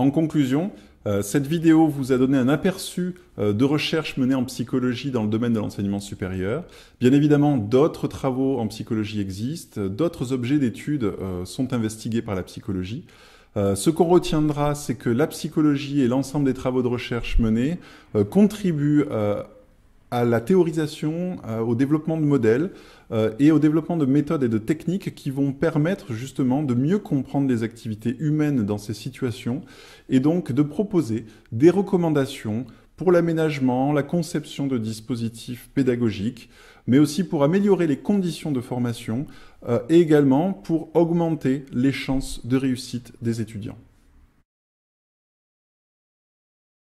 En conclusion, euh, cette vidéo vous a donné un aperçu euh, de recherches menées en psychologie dans le domaine de l'enseignement supérieur. Bien évidemment, d'autres travaux en psychologie existent, d'autres objets d'études euh, sont investigués par la psychologie. ce qu'on retiendra, c'est que la psychologie et l'ensemble des travaux de recherche menés contribuent à à la théorisation, euh, au développement de modèles euh, et au développement de méthodes et de techniques qui vont permettre justement de mieux comprendre les activités humaines dans ces situations et donc de proposer des recommandations pour l'aménagement, la conception de dispositifs pédagogiques, mais aussi pour améliorer les conditions de formation euh, et également pour augmenter les chances de réussite des étudiants.